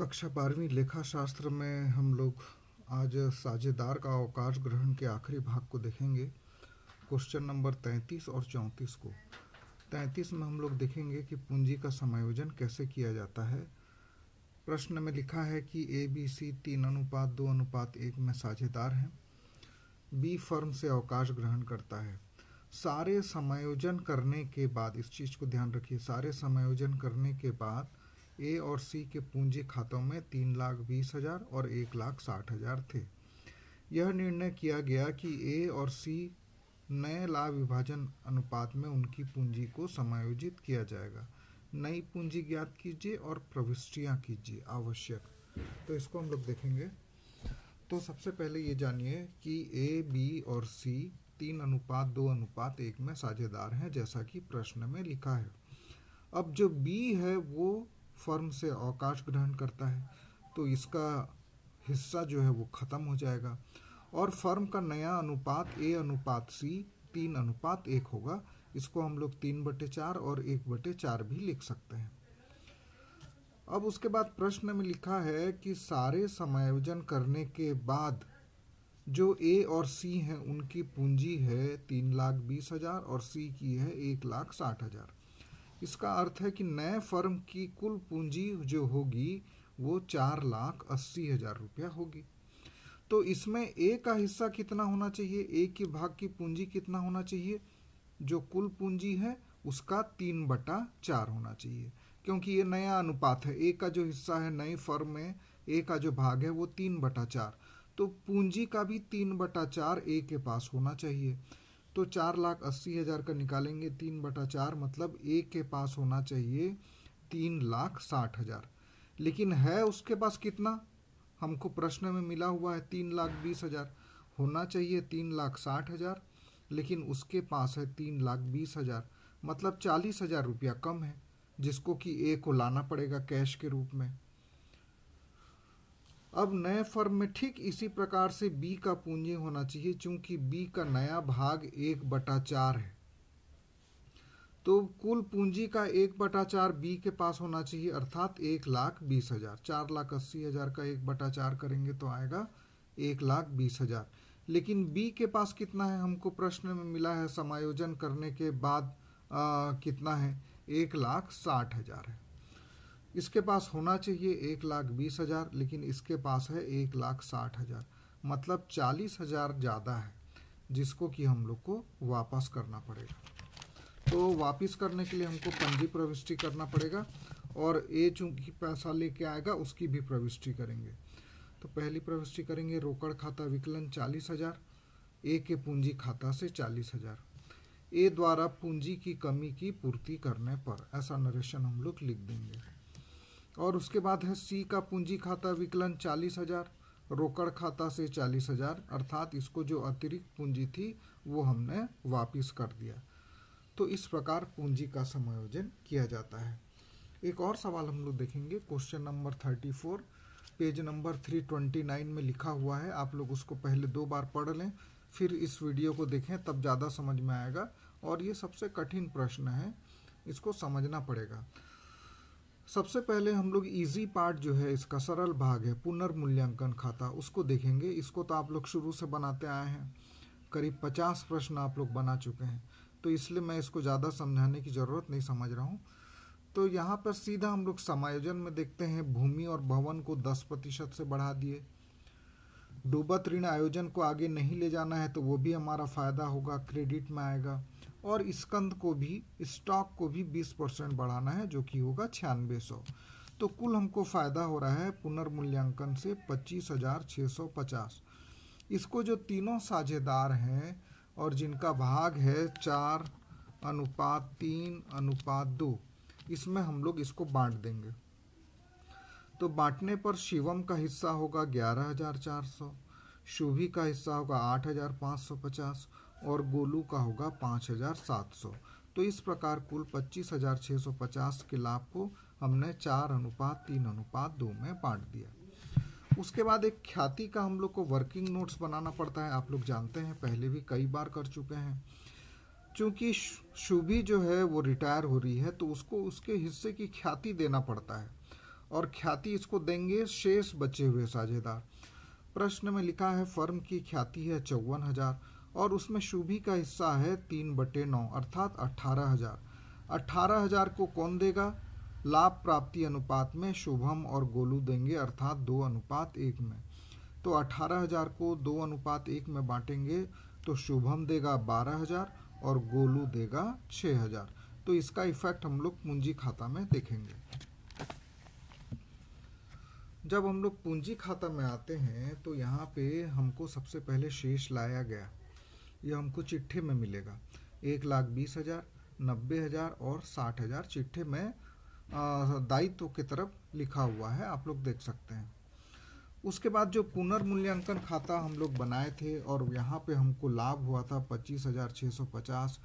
कक्षा बारहवीं लेखा शास्त्र में हम लोग आज साझेदार का अवकाश ग्रहण के आखिरी भाग को देखेंगे क्वेश्चन नंबर तैंतीस और चौंतीस को तैंतीस में हम लोग देखेंगे कि पूंजी का समायोजन कैसे किया जाता है प्रश्न में लिखा है कि ए बी सी तीन अनुपात दो अनुपात एक में साझेदार हैं बी फर्म से अवकाश ग्रहण करता है सारे समायोजन करने के बाद इस चीज़ को ध्यान रखिए सारे समायोजन करने के बाद ए और सी के पूंजी खातों में तीन लाख बीस हजार और एक लाख साठ हजार थे यह निर्णय किया गया कि ए और सी नए लाभ विभाजन अनुपात में उनकी पूंजी को समायोजित किया जाएगा नई पूंजी ज्ञात कीजिए और प्रविष्टियाँ कीजिए आवश्यक तो इसको हम लोग देखेंगे तो सबसे पहले ये जानिए कि ए बी और सी तीन अनुपात दो अनुपात एक में साझेदार हैं जैसा कि प्रश्न में लिखा है अब जो बी है वो फर्म से अवकाश ग्रहण करता है तो इसका हिस्सा जो है वो ख़त्म हो जाएगा और फर्म का नया अनुपात ए अनुपात सी तीन अनुपात एक होगा इसको हम लोग तीन बटे चार और एक बटे चार भी लिख सकते हैं अब उसके बाद प्रश्न में लिखा है कि सारे समायोजन करने के बाद जो ए और सी हैं उनकी पूंजी है तीन लाख बीस हजार और सी की है एक लाख साठ हजार इसका अर्थ है कि नए फर्म की कुल पूंजी जो होगी वो चार लाख अस्सी हजार रुपया होगी तो इसमें ए का हिस्सा कितना होना चाहिए ए के भाग की पूंजी कितना होना चाहिए जो कुल पूंजी है उसका तीन बटा चार होना चाहिए क्योंकि ये नया अनुपात है ए का जो हिस्सा है नए फर्म में ए का जो भाग है वो तीन बटा चार तो पूंजी का भी तीन बटा चार ए के पास होना चाहिए तो चार लाख अस्सी हज़ार का निकालेंगे तीन बटा चार मतलब ए के पास होना चाहिए तीन लाख साठ हज़ार लेकिन है उसके पास कितना हमको प्रश्न में मिला हुआ है तीन लाख बीस हज़ार होना चाहिए तीन लाख साठ हज़ार लेकिन उसके पास है तीन लाख बीस हज़ार मतलब चालीस हज़ार रुपया कम है जिसको कि ए को लाना पड़ेगा कैश के रूप में अब नए फर्म में ठीक इसी प्रकार से बी का पूंजी होना चाहिए क्योंकि बी का नया भाग एक बटा चार है तो कुल पूंजी का एक बटा चार बी के पास होना चाहिए अर्थात एक लाख बीस हजार चार लाख अस्सी हजार का एक बटा चार करेंगे तो आएगा एक लाख बीस हजार लेकिन बी के पास कितना है हमको प्रश्न में मिला है समायोजन करने के बाद आ, कितना है एक लाख साठ हजार है इसके पास होना चाहिए एक लाख बीस हज़ार लेकिन इसके पास है एक लाख साठ हज़ार मतलब चालीस हज़ार ज़्यादा है जिसको कि हम लोग को वापस करना पड़ेगा तो वापस करने के लिए हमको पंजी प्रविष्टि करना पड़ेगा और ए चूंकि पैसा लेके आएगा उसकी भी प्रविष्टि करेंगे तो पहली प्रविष्टि करेंगे रोकड़ खाता विकलन चालीस हज़ार ए के पूंजी खाता से चालीस हज़ार ए द्वारा पूंजी की कमी की पूर्ति करने पर ऐसा नरेशन हम लोग लिख देंगे और उसके बाद है सी का पूंजी खाता विकलन चालीस हजार रोकड़ खाता से चालीस हजार अर्थात इसको जो अतिरिक्त पूंजी थी वो हमने वापिस कर दिया तो इस प्रकार पूंजी का समायोजन किया जाता है एक और सवाल हम लोग देखेंगे question number thirty four page number three twenty nine में लिखा हुआ है आप लोग उसको पहले दो बार पढ़ लें फिर इस वीडियो को देखें तब ज़्यादा समझ में आएगा और ये सबसे कठिन प्रश्न है इसको समझना पड़ेगा सबसे पहले हम लोग इजी पार्ट जो है इसका सरल भाग है पुनर्मूल्यांकन खाता उसको देखेंगे इसको तो आप लोग शुरू से बनाते आए हैं करीब पचास प्रश्न आप लोग बना चुके हैं तो इसलिए मैं इसको ज़्यादा समझाने की ज़रूरत नहीं समझ रहा हूँ तो यहाँ पर सीधा हम लोग समायोजन में देखते हैं भूमि और भवन को दस प्रतिशत से बढ़ा दिए डूबत ऋण आयोजन को आगे नहीं ले जाना है तो वो भी हमारा फ़ायदा होगा क्रेडिट में आएगा और स्कंद को भी स्टॉक को भी 20 परसेंट बढ़ाना है जो कि होगा छियानवे सौ तो कुल हमको फ़ायदा हो रहा है पुनर्मूल्यांकन से पच्चीस हजार छः सौ पचास इसको जो तीनों साझेदार हैं और जिनका भाग है चार अनुपात तीन अनुपात दो इसमें हम लोग इसको बांट देंगे तो बांटने पर शिवम का हिस्सा होगा ग्यारह हजार चार सौ शुभी का हिस्सा होगा आठ हजार पाँच सौ पचास और गोलू का होगा पाँच हज़ार सात सौ तो इस प्रकार कुल पच्चीस हज़ार छः सौ पचास के लाभ को हमने चार अनुपात तीन अनुपात दो में बांट दिया उसके बाद एक ख्याति का हम लोग को वर्किंग नोट्स बनाना पड़ता है आप लोग जानते हैं पहले भी कई बार कर चुके हैं चूँकि शुभी जो है वो रिटायर हो रही है तो उसको उसके हिस्से की ख्याति देना पड़ता है और ख्याति इसको देंगे शेष बचे हुए साझेदार प्रश्न में लिखा है फर्म की ख्याति है चौवन हज़ार और उसमें शुभी का हिस्सा है तीन बटे नौ अर्थात अट्ठारह हजार अट्ठारह हजार को कौन देगा लाभ प्राप्ति अनुपात में शुभम और गोलू देंगे अर्थात दो अनुपात एक में तो अठारह हजार को दो अनुपात एक में बांटेंगे तो शुभम देगा बारह हजार और गोलू देगा छः हजार तो इसका इफेक्ट हम लोग पूंजी खाता में देखेंगे जब हम लोग पूंजी खाता में आते हैं तो यहाँ पे हमको सबसे पहले शेष लाया गया ये हमको चिट्ठे में मिलेगा एक लाख बीस हज़ार नब्बे हज़ार और साठ हज़ार चिट्ठे में दायित्व की तरफ लिखा हुआ है आप लोग देख सकते हैं उसके बाद जो पुनर्मूल्यांकन खाता हम लोग बनाए थे और यहाँ पे हमको लाभ हुआ था पच्चीस हज़ार छः सौ पचास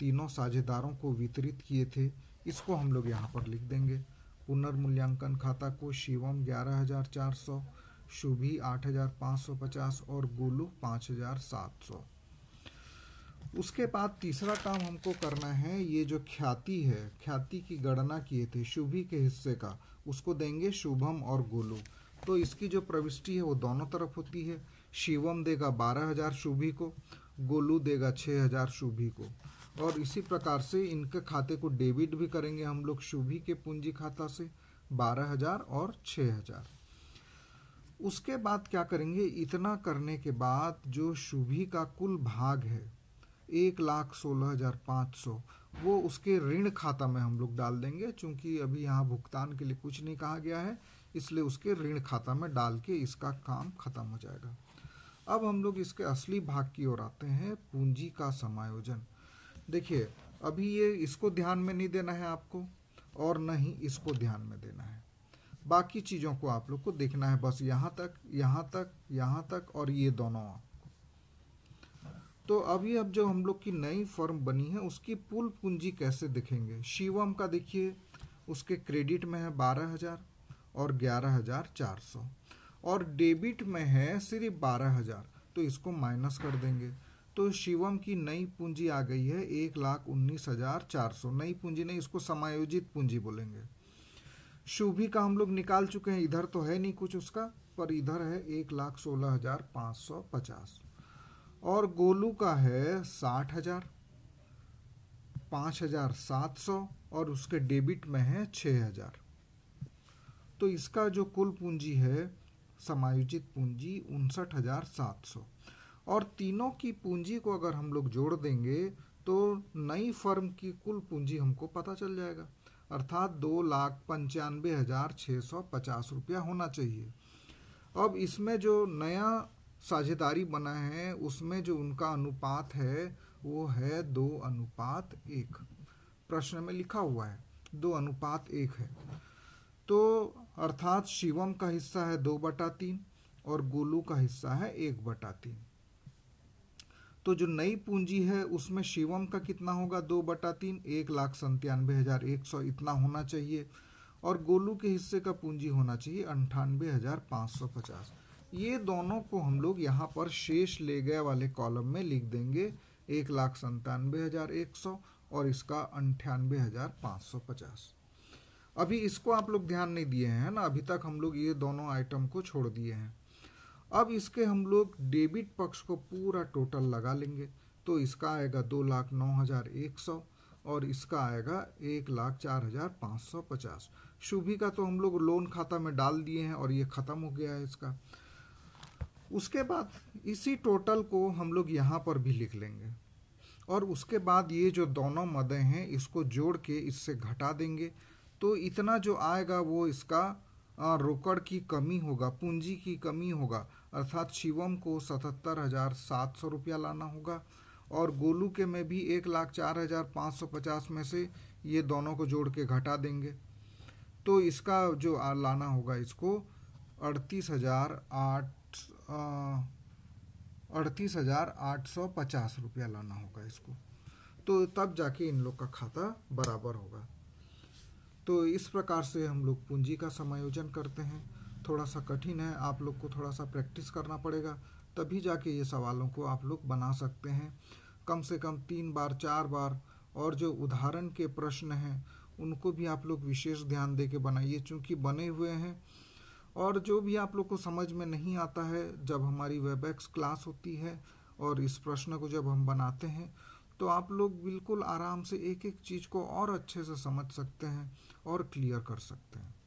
तीनों साझेदारों को वितरित किए थे इसको हम लोग यहाँ पर लिख देंगे पुनर्मूल्यांकन खाता को शिवम ग्यारह हज़ार चार सौ शुभी आठ हज़ार पाँच सौ पचास और गोलू पाँच हज़ार सात सौ उसके बाद तीसरा काम हमको करना है ये जो ख्याति है ख्याति की गणना किए थे शुभी के हिस्से का उसको देंगे शुभम और गोलू तो इसकी जो प्रविष्टि है वो दोनों तरफ होती है शिवम देगा बारह हजार शुभी को गोलू देगा छः हजार शुभी को और इसी प्रकार से इनके खाते को डेबिट भी करेंगे हम लोग शुभी के पूंजी खाता से बारह हजार और छः हजार उसके बाद क्या करेंगे इतना करने के बाद जो शुभी का कुल भाग है एक लाख सोलह हज़ार पाँच सौ वो उसके ऋण खाता में हम लोग डाल देंगे चूँकि अभी यहाँ भुगतान के लिए कुछ नहीं कहा गया है इसलिए उसके ऋण खाता में डाल के इसका काम खत्म हो जाएगा अब हम लोग इसके असली भाग की ओर आते हैं पूंजी का समायोजन देखिए अभी ये इसको ध्यान में नहीं देना है आपको और न ही इसको ध्यान में देना है बाकी चीज़ों को आप लोग को देखना है बस यहाँ तक यहाँ तक यहाँ तक और ये दोनों तो अभी अब जो हम लोग की नई फर्म बनी है उसकी पुल पूंजी कैसे दिखेंगे शिवम का देखिए उसके क्रेडिट में है बारह हज़ार और ग्यारह हज़ार चार सौ और डेबिट में है सिर्फ बारह हज़ार तो इसको माइनस कर देंगे तो शिवम की नई पूंजी आ गई है एक लाख उन्नीस हज़ार चार सौ नई पूंजी नहीं इसको समायोजित पूंजी बोलेंगे शुभी का हम लोग निकाल चुके हैं इधर तो है नहीं कुछ उसका पर इधर है एक लाख सोलह हज़ार पाँच सौ पचास और गोलू का है साठ हजार पाँच हजार सात सौ और उसके डेबिट में है छः हजार तो इसका जो कुल पूंजी है समायोजित पूंजी उनसठ हजार सात सौ और तीनों की पूंजी को अगर हम लोग जोड़ देंगे तो नई फर्म की कुल पूंजी हमको पता चल जाएगा अर्थात दो लाख पंचानबे हजार छः सौ पचास रुपया होना चाहिए अब इसमें जो नया साझेदारी बना है उसमें जो उनका अनुपात है वो है दो अनुपात एक प्रश्न में लिखा हुआ है दो अनुपात एक है तो अर्थात शिवम का हिस्सा है दो बटा तीन और गोलू का हिस्सा है एक बटा तीन तो जो नई पूंजी है उसमें शिवम का कितना होगा दो बटा तीन एक लाख संतानवे हजार एक सौ इतना होना चाहिए और गोलू के हिस्से का पूंजी होना चाहिए अंठानवे हजार पाँच सौ पचास ये दोनों को हम लोग यहाँ पर शेष ले गए वाले कॉलम में लिख देंगे एक लाख संतानवे हज़ार एक सौ और इसका अंठानवे हज़ार पाँच सौ पचास अभी इसको आप लोग ध्यान नहीं दिए हैं ना अभी तक हम लोग ये दोनों आइटम को छोड़ दिए हैं अब इसके हम लोग डेबिट पक्ष को पूरा टोटल लगा लेंगे तो इसका आएगा दो लाख नौ हज़ार एक सौ और इसका आएगा एक लाख चार हज़ार पाँच सौ पचास शुभी का तो हम लोग लोन खाता में डाल दिए हैं और ये ख़त्म हो गया है इसका उसके बाद इसी टोटल को हम लोग यहाँ पर भी लिख लेंगे और उसके बाद ये जो दोनों मदें हैं इसको जोड़ के इससे घटा देंगे तो इतना जो आएगा वो इसका रोकड़ की कमी होगा पूंजी की कमी होगा अर्थात शिवम को सतहत्तर हज़ार सात सौ रुपया लाना होगा और गोलू के में भी एक लाख चार हज़ार पाँच सौ पचास में से ये दोनों को जोड़ के घटा देंगे तो इसका जो लाना होगा इसको अड़तीस हज़ार आठ अड़तीस हज़ार आठ सौ पचास रुपया लाना होगा इसको तो तब जाके इन लोग का खाता बराबर होगा तो इस प्रकार से हम लोग पूंजी का समायोजन करते हैं थोड़ा सा कठिन है आप लोग को थोड़ा सा प्रैक्टिस करना पड़ेगा तभी जाके ये सवालों को आप लोग बना सकते हैं कम से कम तीन बार चार बार और जो उदाहरण के प्रश्न हैं उनको भी आप लोग विशेष ध्यान दे के बनाइए चूँकि बने हुए हैं और जो भी आप लोग को समझ में नहीं आता है जब हमारी वेबएक्स क्लास होती है और इस प्रश्न को जब हम बनाते हैं तो आप लोग बिल्कुल आराम से एक एक चीज़ को और अच्छे से समझ सकते हैं और क्लियर कर सकते हैं